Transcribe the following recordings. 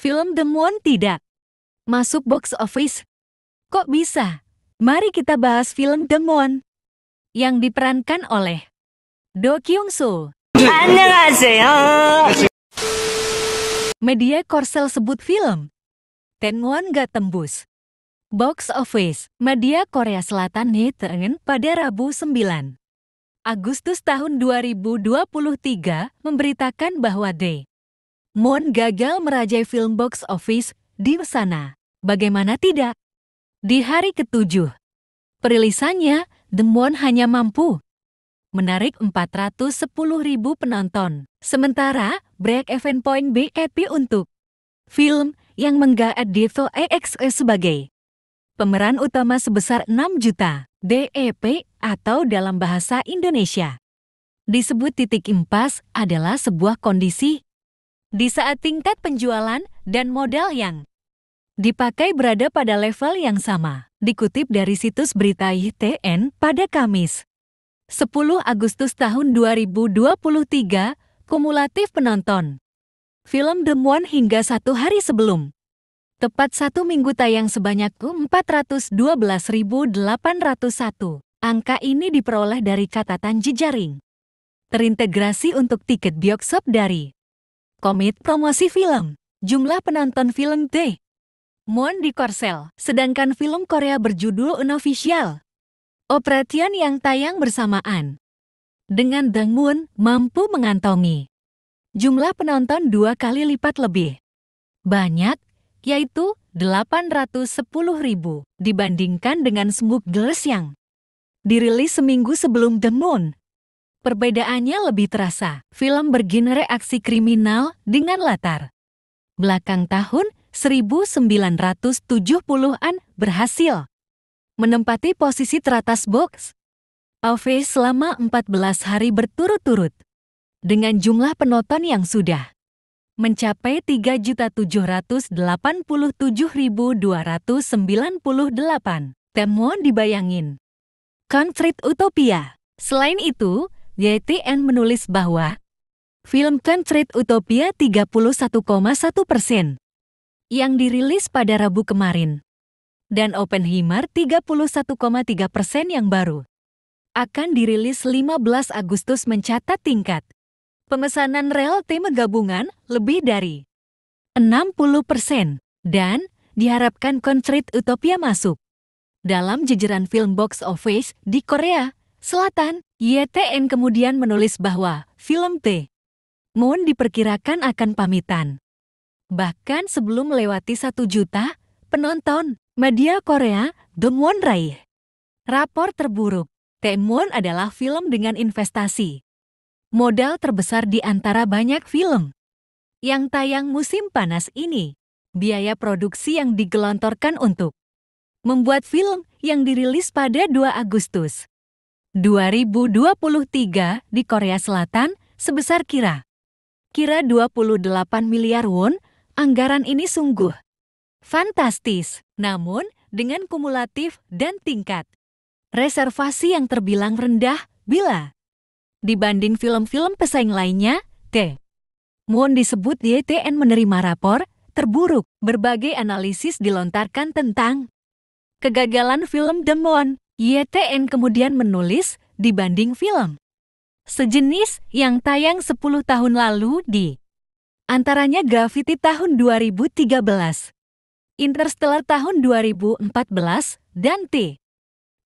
film The Moon tidak masuk box office? Kok bisa? Mari kita bahas film The Moon yang diperankan oleh Do Kyung Soo. Media Korsel sebut film Tenwan gak tembus. Box office, media Korea Selatan Hiten pada Rabu 9 Agustus tahun 2023 memberitakan bahwa D. Moon gagal merajai film box office di sana. Bagaimana tidak? Di hari ketujuh, perilisannya The Moon hanya mampu menarik 410 ribu penonton. Sementara, break event point BEP untuk film yang menggaet Dito EXE sebagai pemeran utama sebesar 6 juta DEP atau dalam bahasa Indonesia. Disebut titik impas adalah sebuah kondisi di saat tingkat penjualan dan modal yang dipakai berada pada level yang sama. Dikutip dari situs berita ITN pada Kamis, 10 Agustus tahun 2023, kumulatif penonton. Film Demuan hingga satu hari sebelum. Tepat satu minggu tayang sebanyak 412.801. Angka ini diperoleh dari catatan jejaring. Terintegrasi untuk tiket bioskop dari komit promosi film. Jumlah penonton film T. Mon di Korsel, sedangkan film Korea berjudul Unofficial. Operation yang tayang bersamaan. Dengan Moon mampu mengantongi jumlah penonton dua kali lipat lebih banyak, yaitu 810 ribu, dibandingkan dengan Smoke Girls yang dirilis seminggu sebelum The Moon. Perbedaannya lebih terasa, film bergenre aksi kriminal dengan latar belakang tahun 1970-an berhasil menempati posisi teratas box office selama 14 hari berturut-turut dengan jumlah penonton yang sudah mencapai 3.787.298. Temuan dibayangin. Konflik Utopia. Selain itu, YTN menulis bahwa film Concrete Utopia 31,1 persen yang dirilis pada Rabu kemarin dan Oppenheimer 31,3 persen yang baru akan dirilis 15 Agustus mencatat tingkat pemesanan rel tim gabungan lebih dari 60 persen dan diharapkan Concrete Utopia masuk dalam jejeran film box office di Korea Selatan YTN kemudian menulis bahwa film T. Moon diperkirakan akan pamitan. Bahkan sebelum melewati satu juta penonton, media Korea Moon raih. Rapor terburuk, T Moon adalah film dengan investasi. Modal terbesar di antara banyak film. Yang tayang musim panas ini, biaya produksi yang digelontorkan untuk membuat film yang dirilis pada 2 Agustus 2023 di Korea Selatan sebesar kira. Kira 28 miliar won, anggaran ini sungguh fantastis. Namun, dengan kumulatif dan tingkat reservasi yang terbilang rendah bila dibanding film-film pesaing lainnya, T. Moon disebut YTN menerima rapor terburuk. Berbagai analisis dilontarkan tentang kegagalan film The Moon. YTN kemudian menulis dibanding film. Sejenis yang tayang 10 tahun lalu di antaranya Graffiti tahun 2013, Interstellar tahun 2014, dan T.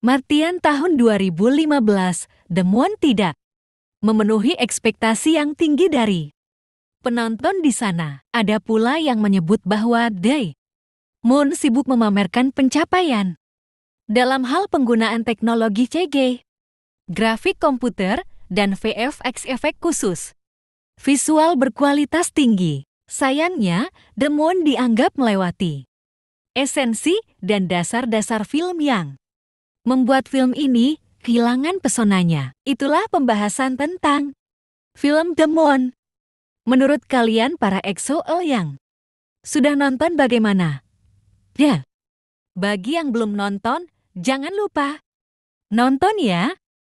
Martian tahun 2015, The Moon tidak memenuhi ekspektasi yang tinggi dari penonton di sana. Ada pula yang menyebut bahwa Day Moon sibuk memamerkan pencapaian dalam hal penggunaan teknologi CG, grafik komputer, dan VFX efek khusus. Visual berkualitas tinggi. Sayangnya, Demon dianggap melewati esensi dan dasar-dasar film yang membuat film ini kehilangan pesonanya. Itulah pembahasan tentang film Demon. Menurut kalian para EXO-L yang sudah nonton bagaimana? Ya. Bagi yang belum nonton, Jangan lupa nonton ya!